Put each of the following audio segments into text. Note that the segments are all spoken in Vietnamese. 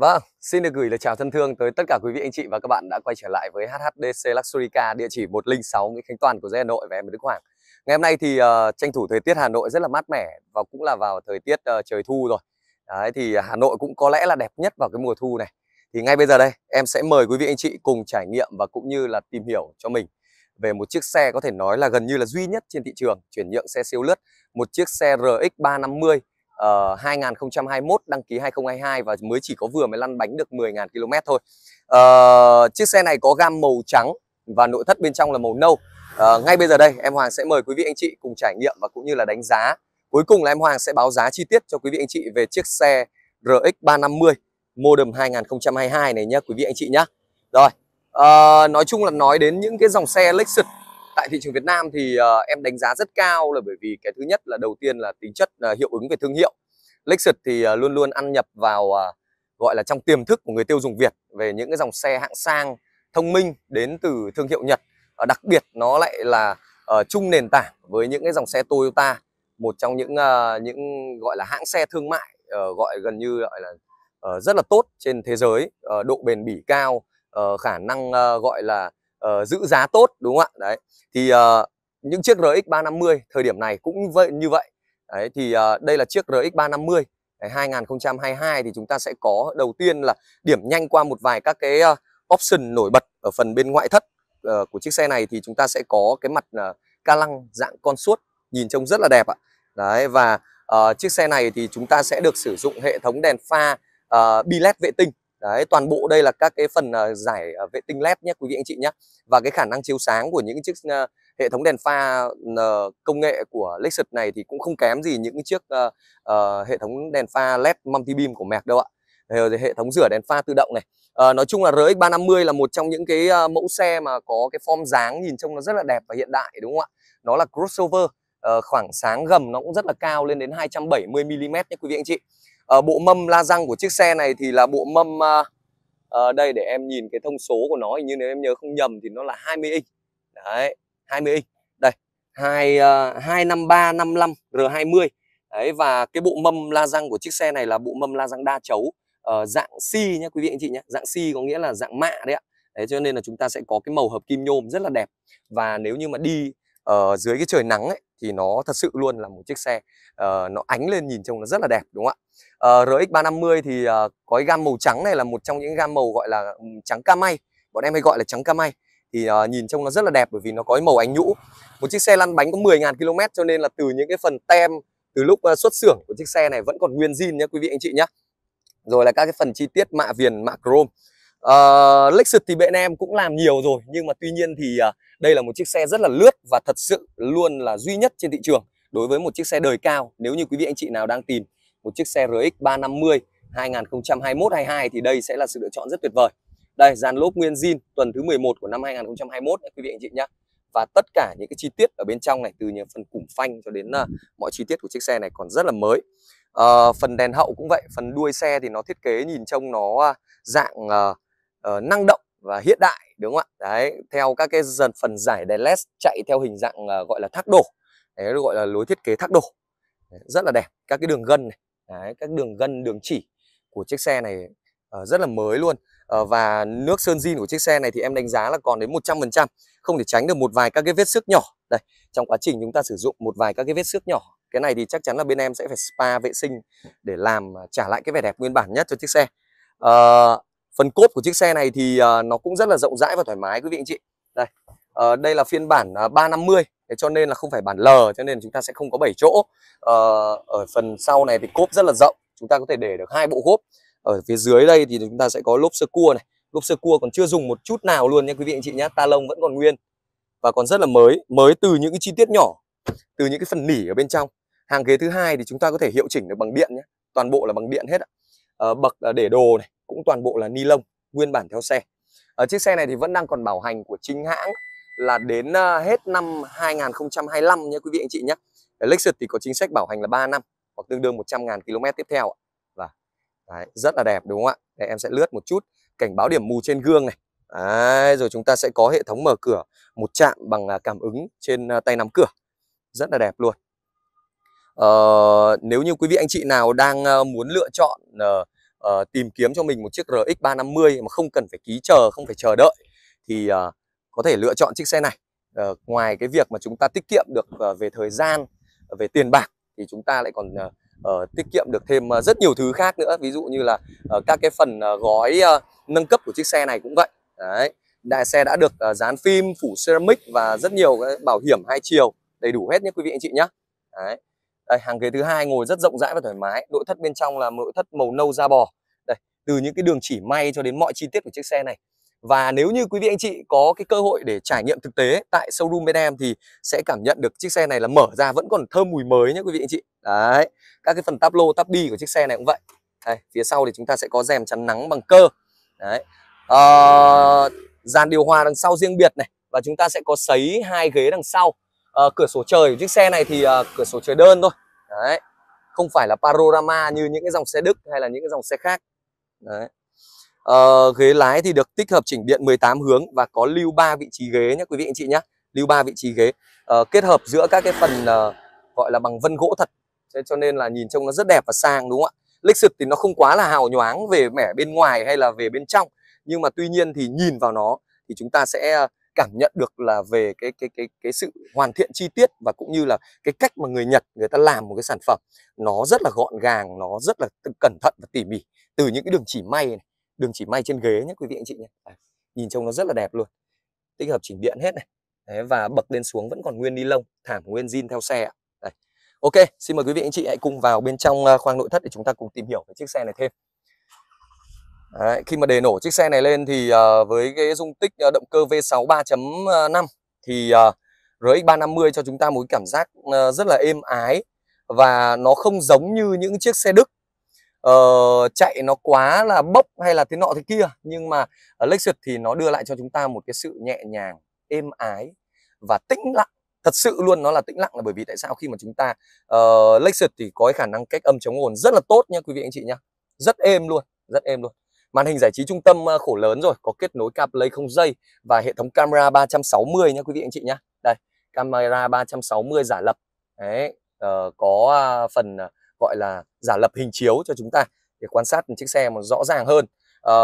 Vâng, xin được gửi lời chào thân thương tới tất cả quý vị anh chị và các bạn đã quay trở lại với HHDC Luxury Car địa chỉ 106 Nguyễn Khánh Toàn của Hà Nội và em Đức Hoàng. Ngày hôm nay thì uh, tranh thủ thời tiết Hà Nội rất là mát mẻ và cũng là vào thời tiết uh, trời thu rồi. Đấy thì Hà Nội cũng có lẽ là đẹp nhất vào cái mùa thu này. Thì ngay bây giờ đây, em sẽ mời quý vị anh chị cùng trải nghiệm và cũng như là tìm hiểu cho mình về một chiếc xe có thể nói là gần như là duy nhất trên thị trường chuyển nhượng xe siêu lướt, một chiếc xe RX350 uh, ờ, 2021 đăng ký 2022 và mới chỉ có vừa mới lăn bánh được 10.000 km thôi uh, chiếc xe này có gam màu trắng và nội thất bên trong là màu nâu uh, ngay bây giờ đây em Hoàng sẽ mời quý vị anh chị cùng trải nghiệm và cũng như là đánh giá cuối cùng là em Hoàng sẽ báo giá chi tiết cho quý vị anh chị về chiếc xe RX350 modem 2022 này nhé quý vị anh chị nhé rồi à, nói chung là nói đến những cái dòng xe Lexus tại thị trường Việt Nam thì à, em đánh giá rất cao là bởi vì cái thứ nhất là đầu tiên là tính chất à, hiệu ứng về thương hiệu Lexus thì ờ, luôn luôn ăn nhập vào ờ, gọi là trong tiềm thức của người tiêu dùng Việt về những cái dòng xe hạng sang thông minh đến từ thương hiệu Nhật ờ, đặc biệt nó lại là chung nền tảng với những cái dòng xe Toyota một trong những những gọi là hãng xe thương mại gọi gần như gọi là rất là tốt trên thế giới độ bền bỉ cao khả năng gọi là giữ giá tốt đúng không ạ đấy thì những chiếc RX 350 thời điểm này cũng vậy như vậy Đấy, thì uh, đây là chiếc RX 350 Đấy, 2022 thì chúng ta sẽ có đầu tiên là điểm nhanh qua một vài các cái uh, option nổi bật ở phần bên ngoại thất uh, của chiếc xe này thì chúng ta sẽ có cái mặt uh, ca lăng dạng con suốt nhìn trông rất là đẹp ạ. Đấy và uh, chiếc xe này thì chúng ta sẽ được sử dụng hệ thống đèn pha uh, bi led vệ tinh. Đấy, toàn bộ đây là các cái phần uh, giải uh, vệ tinh led nhé quý vị anh chị nhé. Và cái khả năng chiếu sáng của những chiếc uh, hệ thống đèn pha uh, công nghệ của Lexus này thì cũng không kém gì những chiếc uh, uh, hệ thống đèn pha led multi beam của mercedes đâu ạ ờ, hệ thống rửa đèn pha tự động này à, nói chung là RX 350 là một trong những cái uh, mẫu xe mà có cái form dáng nhìn trông nó rất là đẹp và hiện đại đúng không ạ nó là crossover uh, khoảng sáng gầm nó cũng rất là cao lên đến 270 mm nhé quý vị anh chị uh, bộ mâm la răng của chiếc xe này thì là bộ mâm uh, uh, đây để em nhìn cái thông số của nó hình như nếu em nhớ không nhầm thì nó là 20 inch đấy 20 inch. Đây, 2 253 55 R20. Đấy và cái bộ mâm la răng của chiếc xe này là bộ mâm la răng đa chấu uh, dạng C si nhá quý vị anh chị nhé Dạng C có nghĩa là dạng mạ đấy ạ. Đấy cho nên là chúng ta sẽ có cái màu hợp kim nhôm rất là đẹp. Và nếu như mà đi uh, dưới cái trời nắng ấy thì nó thật sự luôn là một chiếc xe uh, nó ánh lên nhìn trông nó rất là đẹp đúng không ạ? Uh, RX350 thì uh, có cái gam màu trắng này là một trong những gam màu gọi là ừ, trắng ca may. Bọn em hay gọi là trắng ca may thì uh, nhìn trông nó rất là đẹp bởi vì nó có cái màu ánh nhũ một chiếc xe lăn bánh có 10.000 km cho nên là từ những cái phần tem từ lúc uh, xuất xưởng của chiếc xe này vẫn còn nguyên zin nhé quý vị anh chị nhé rồi là các cái phần chi tiết mạ viền mạ chrome uh, Lexus thì bên em cũng làm nhiều rồi nhưng mà tuy nhiên thì uh, đây là một chiếc xe rất là lướt và thật sự luôn là duy nhất trên thị trường đối với một chiếc xe đời cao nếu như quý vị anh chị nào đang tìm một chiếc xe RX 350 2021 22 thì đây sẽ là sự lựa chọn rất tuyệt vời đây, dàn lốp nguyên zin tuần thứ 11 của năm 2021 quý vị anh chị nhé. Và tất cả những cái chi tiết ở bên trong này từ những phần củng phanh cho đến uh, mọi chi tiết của chiếc xe này còn rất là mới. Uh, phần đèn hậu cũng vậy, phần đuôi xe thì nó thiết kế nhìn trông nó uh, dạng uh, uh, năng động và hiện đại đúng không ạ? Đấy, theo các cái dần phần giải đèn led chạy theo hình dạng uh, gọi là thác đổ. Đấy gọi là lối thiết kế thác đổ. Đấy, rất là đẹp. Các cái đường gân này, Đấy, các đường gân, đường chỉ của chiếc xe này uh, rất là mới luôn. Ờ, và nước sơn zin của chiếc xe này thì em đánh giá là còn đến 100% không thể tránh được một vài các cái vết xước nhỏ đây trong quá trình chúng ta sử dụng một vài các cái vết xước nhỏ cái này thì chắc chắn là bên em sẽ phải spa vệ sinh để làm à, trả lại cái vẻ đẹp nguyên bản nhất cho chiếc xe à, phần cốp của chiếc xe này thì à, nó cũng rất là rộng rãi và thoải mái quý vị anh chị đây uh, đây là phiên bản uh, à, 350 thế cho nên là không phải bản L cho nên chúng ta sẽ không có 7 chỗ uh, ở phần sau này thì cốp rất là rộng chúng ta có thể để được hai bộ cốp ở phía dưới đây thì chúng ta sẽ có lốp sơ cua này lốp sơ cua còn chưa dùng một chút nào luôn nha quý vị anh chị nhé ta lông vẫn còn nguyên và còn rất là mới mới từ những cái chi tiết nhỏ từ những cái phần nỉ ở bên trong hàng ghế thứ hai thì chúng ta có thể hiệu chỉnh được bằng điện nhé toàn bộ là bằng điện hết ạ à, bậc để đồ này cũng toàn bộ là ni lông nguyên bản theo xe ở ờ, à, chiếc xe này thì vẫn đang còn bảo hành của chính hãng là đến ờ, hết năm 2025 nhé quý vị anh chị nhé Lexus thì có chính sách bảo hành là 3 năm hoặc tương đương 100.000 km tiếp theo ạ. Đấy, rất là đẹp đúng không ạ Đây, em sẽ lướt một chút cảnh báo điểm mù trên gương này Đấy, rồi chúng ta sẽ có hệ thống mở cửa một chạm bằng à, cảm ứng trên à, tay nắm cửa rất là đẹp luôn ờ, nếu như quý vị anh chị nào đang ờ, muốn lựa chọn uh, tìm kiếm cho mình một chiếc RX 350 mà không cần phải ký chờ không phải chờ đợi thì uh, có thể lựa chọn chiếc xe này uh, ngoài cái việc mà chúng ta tiết kiệm được uh, về thời gian về tiền bạc thì chúng ta lại còn uh, uh, tiết kiệm được thêm ờ, rất nhiều thứ khác nữa ví dụ như là uh, các cái phần uh, gói uh, nâng cấp của chiếc xe này cũng vậy đấy đại xe đã được uh, dán phim phủ ceramic và rất nhiều cái bảo hiểm hai chiều đầy đủ hết nhé quý vị anh chị nhé đấy đây, hàng ghế thứ hai ngồi rất rộng rãi và thoải mái nội thất bên trong là nội thất màu nâu da bò đây từ những cái đường chỉ may cho đến mọi chi tiết của chiếc xe này và nếu như quý vị anh chị có cái cơ hội để trải nghiệm thực tế tại showroom bên em thì sẽ cảm nhận được chiếc xe này là mở ra vẫn còn thơm mùi mới nhé quý vị anh chị đấy các cái phần táp lô táp đi của chiếc xe này cũng vậy đây, phía sau thì chúng ta sẽ có rèm chắn nắng bằng cơ đấy à, dàn điều hòa đằng sau riêng biệt này và chúng ta sẽ có sấy hai ghế đằng sau à, cửa sổ trời của chiếc xe này thì à, cửa sổ trời đơn thôi đấy không phải là panorama như những cái dòng xe đức hay là những cái dòng xe khác đấy Ờ, ghế lái thì được tích hợp chỉnh điện 18 hướng và có lưu 3 vị trí ghế nhé quý vị anh chị nhé lưu 3 vị trí ghế ờ, kết hợp giữa các cái phần uh, gọi là bằng vân gỗ thật cho nên là nhìn trông nó rất đẹp và sang đúng không ạ lịch sực thì nó không quá là hào nhoáng về mẻ bên ngoài hay là về bên trong nhưng mà tuy nhiên thì nhìn vào nó thì chúng ta sẽ ờ, cảm nhận được là về cái cái cái cái sự hoàn thiện chi tiết và cũng như là cái cách mà người Nhật người ta làm một cái sản phẩm nó rất là gọn gàng nó rất là cẩn thận và tỉ mỉ từ những cái đường chỉ may này đừng chỉ may trên ghế nhé quý vị anh chị nhé à, nhìn trông nó rất là đẹp luôn tích hợp chỉnh điện hết này Đấy, và bậc lên xuống vẫn còn nguyên ni lông thảm nguyên zin theo xe Đấy. ok xin mời quý vị anh chị hãy cùng vào bên trong ờ, khoang nội thất để chúng ta cùng tìm hiểu về chiếc xe này thêm Đấy, khi mà đề nổ chiếc xe này lên thì uh, với cái dung tích uh, động cơ V6 3.5 thì uh, RX350 cho chúng ta một cảm giác uh, rất là êm ái và nó không giống như những chiếc xe Đức uh, chạy nó quá là bốc hay là thế nọ thế kia nhưng mà ở ờ, Lexus thì nó đưa lại cho chúng ta một cái sự nhẹ nhàng êm ái và tĩnh lặng thật sự luôn nó là tĩnh lặng là bởi vì tại sao khi mà chúng ta uh, ờ, Lexus thì có cái khả năng cách âm chống ồn rất là tốt nha quý vị anh chị nhá rất êm luôn rất êm luôn màn hình giải trí trung tâm khổ lớn rồi có kết nối CarPlay không dây và hệ thống camera 360 nha quý vị anh chị nhá đây camera 360 giả lập đấy uh, có à, phần à, gọi là giả lập hình chiếu cho chúng ta để quan sát chiếc xe một rõ ràng hơn à,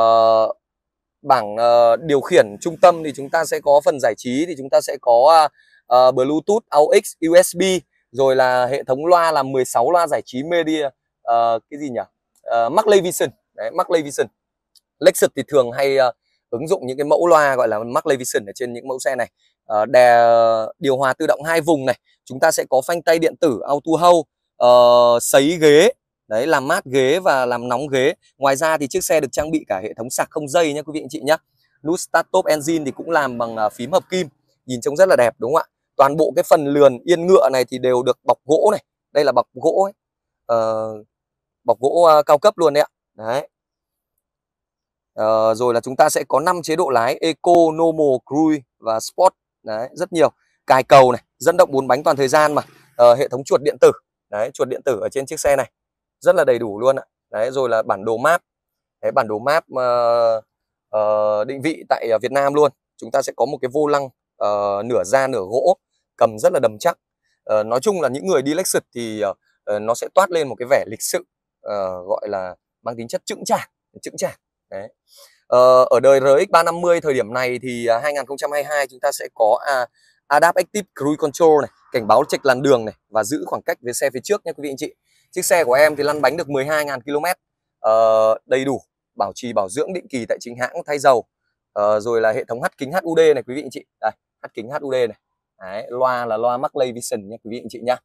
bảng uh, điều khiển trung tâm thì chúng ta sẽ có phần giải trí thì chúng ta sẽ có uh, Bluetooth, AUX, USB rồi là hệ thống loa là 16 loa giải trí media uh, cái gì nhỉ? Uh, Mark Vision, đấy Mark Vision. Lexus thì thường hay uh, ứng dụng những cái mẫu loa gọi là Mark Vision ở trên những mẫu xe này. Uh, đè, điều hòa tự động hai vùng này, chúng ta sẽ có phanh tay điện tử auto hold uh, sấy ghế đấy làm mát ghế và làm nóng ghế ngoài ra thì chiếc xe được trang bị cả hệ thống sạc không dây nhé quý vị anh chị nhé nút start top engine thì cũng làm bằng à, phím hợp kim nhìn trông rất là đẹp đúng không ạ toàn bộ cái phần lườn yên ngựa này thì đều được bọc gỗ này đây là bọc gỗ ấy. Ờ, bọc gỗ à, cao cấp luôn đấy ạ đấy ờ, rồi là chúng ta sẽ có 5 chế độ lái eco normal cruise và sport đấy rất nhiều cài cầu này dẫn động bốn bánh toàn thời gian mà ờ, hệ thống chuột điện tử đấy chuột điện tử ở trên chiếc xe này rất là đầy đủ luôn ạ đấy rồi là bản đồ map cái bản đồ map uh, uh, định vị tại ờ, Việt Nam luôn chúng ta sẽ có một cái vô lăng uh, nửa da nửa gỗ cầm rất là đầm chắc uh, nói chung là những người đi Lexus thì uh, nó sẽ toát lên một cái vẻ lịch sự uh, gọi là mang tính chất chững chạc chững chạc đấy uh, ở đời RX350 thời điểm này thì uh, à, 2022 chúng ta sẽ có uh, à, Adapt Cruise Control này cảnh báo chệch làn đường này và giữ khoảng cách với xe phía trước nhé quý vị anh chị chiếc xe của em thì lăn bánh được 12.000 km uh, đầy đủ bảo trì bảo dưỡng định kỳ tại chính hãng thay dầu uh, rồi là hệ thống hắt kính HUD này quý vị anh chị đây hắt kính HUD này Đấy, loa là loa Markley Vision nha quý vị anh chị nhá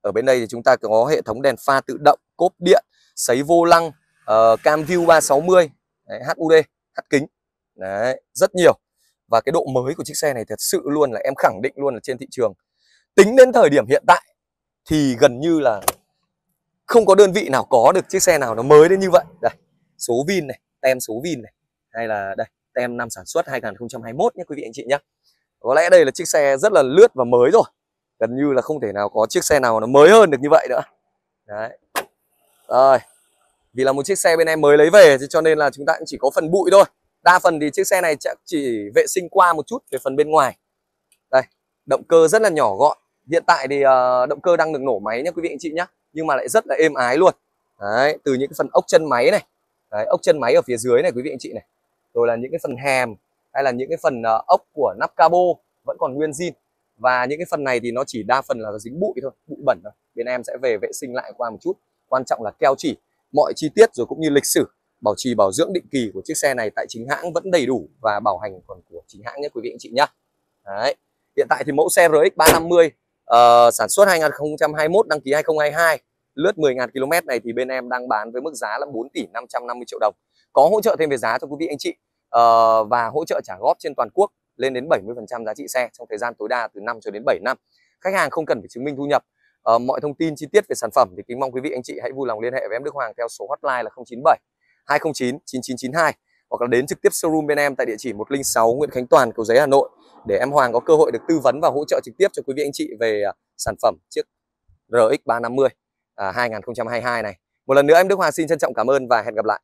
ở bên đây thì chúng ta có hệ thống đèn pha tự động cốp điện sấy vô lăng uh, cam view 360 Đấy, HUD hắt kính Đấy, rất nhiều và cái độ mới của chiếc xe này thật sự luôn là em khẳng định luôn là trên thị trường tính đến thời điểm hiện tại thì gần như là không có đơn vị nào có được chiếc xe nào nó mới đến như vậy đây số vin này tem số vin này hay là đây tem năm sản xuất 2021 nhé quý vị anh chị nhé có lẽ đây là chiếc xe rất là lướt và mới rồi gần như là không thể nào có chiếc xe nào nó mới hơn được như vậy nữa đấy rồi vì là một chiếc xe bên em mới lấy về cho nên là chúng ta cũng chỉ có phần bụi thôi đa phần thì chiếc xe này chắc chỉ vệ sinh qua một chút về phần bên ngoài đây động cơ rất là nhỏ gọn hiện tại thì uh, động cơ đang được nổ máy nhé quý vị anh chị nhé nhưng mà lại rất là êm ái luôn đấy từ những cái phần ốc chân máy này đấy, ốc chân máy ở phía dưới này quý vị anh chị này rồi là những cái phần hèm hay là những cái phần uh, ốc của nắp cabo vẫn còn nguyên zin và những cái phần này thì nó chỉ đa phần là dính bụi thôi bụi bẩn thôi bên em sẽ về vệ sinh lại qua một chút quan trọng là keo chỉ mọi chi tiết rồi cũng như lịch sử bảo trì bảo dưỡng định kỳ của chiếc xe này tại chính hãng vẫn đầy đủ và bảo hành còn của chính hãng nhé quý vị anh chị nhá đấy hiện tại thì mẫu xe RX 350 uh, sản xuất 2021 đăng ký 2022 lướt 10.000 km này thì bên em đang bán với mức giá là 4 tỷ 550 triệu đồng có hỗ trợ thêm về giá cho quý vị anh chị uh, và hỗ trợ trả góp trên toàn quốc lên đến 70% giá trị xe trong thời gian tối đa từ 5 cho đến 7 năm khách hàng không cần phải chứng minh thu nhập uh, mọi thông tin chi tiết về sản phẩm thì kính mong quý vị anh chị hãy vui lòng liên hệ với em Đức Hoàng theo số hotline là 097 209 9992 hoặc là đến trực tiếp showroom bên em tại địa chỉ 106 Nguyễn Khánh Toàn, cầu giấy Hà Nội để em Hoàng có cơ hội được tư vấn và hỗ trợ trực tiếp cho quý vị anh chị về à, sản phẩm chiếc RX350 2022 à, này. Một lần nữa em Đức Hòa xin trân trọng cảm ơn và hẹn gặp lại.